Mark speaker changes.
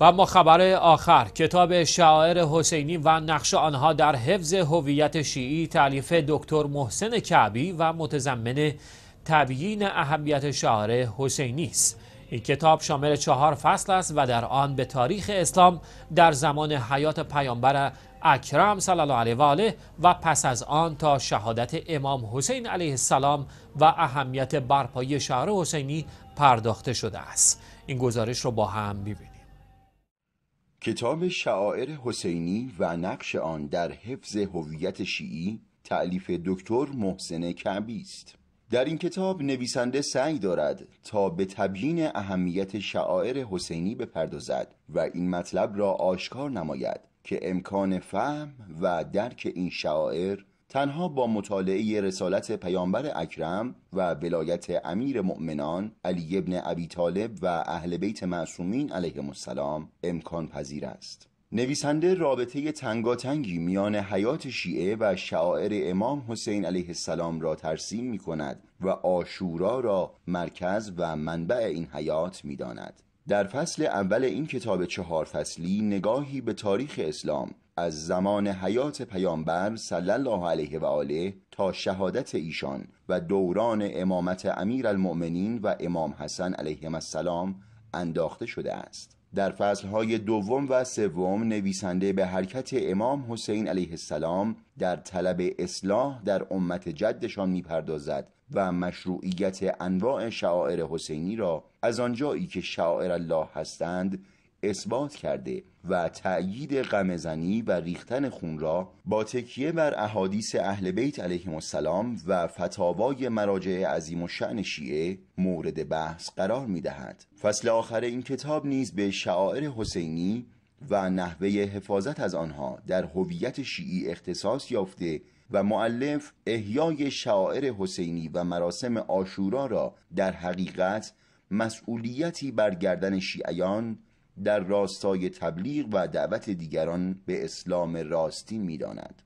Speaker 1: و اما خبر آخر کتاب شاعر حسینی و نقش آنها در حفظ هویت شیعی تعلیف دکتر محسن کعبی و متضمن تبیین اهمیت شاعر حسینی است این کتاب شامل چهار فصل است و در آن به تاریخ اسلام در زمان حیات پیامبر اکرم صلی الله علیه و آله و پس از آن تا شهادت امام حسین علیه السلام و اهمیت برپایی شاعر حسینی پرداخته شده است این گزارش رو با هم ببینیم.
Speaker 2: کتاب شعائر حسینی و نقش آن در حفظ هویت شیعی تعلیف دکتر محسن کعبی است در این کتاب نویسنده سعی دارد تا به تبیین اهمیت شعائر حسینی بپردازد و این مطلب را آشکار نماید که امکان فهم و درک این شعائر تنها با مطالعه رسالت پیامبر اکرم و ولایت امیر مؤمنان علی ابن ابی طالب و اهل بیت معصومین علیه السلام امکان پذیر است نویسنده رابطه تنگاتنگی میان حیات شیعه و شعائر امام حسین علیه السلام را ترسیم می کند و آشورا را مرکز و منبع این حیات می داند. در فصل اول این کتاب چهار فصلی نگاهی به تاریخ اسلام از زمان حیات پیامبر صلی الله علیه و آله تا شهادت ایشان و دوران امامت امیرالمؤمنین و امام حسن علیه السلام انداخته شده است در فصلهای دوم و سوم نویسنده به حرکت امام حسین علیه السلام در طلب اصلاح در امت جدشان میپردازد و مشروعیت انواع شعائر حسینی را از آنجایی که شعائر الله هستند اثبات کرده و تأیید غمزنی و ریختن خون را با تکیه بر احادیث اهل بیت علیهم السلام و فتاوای مراجع عظیم و شعن شیعه مورد بحث قرار می دهد. فصل آخر این کتاب نیز به شعائر حسینی و نحوه حفاظت از آنها در هویت شیعی اختصاص یافته و معلف احیای شعائر حسینی و مراسم آشورا را در حقیقت مسئولیتی بر گردن شیعیان در راستای تبلیغ و دعوت دیگران به اسلام راستین میداند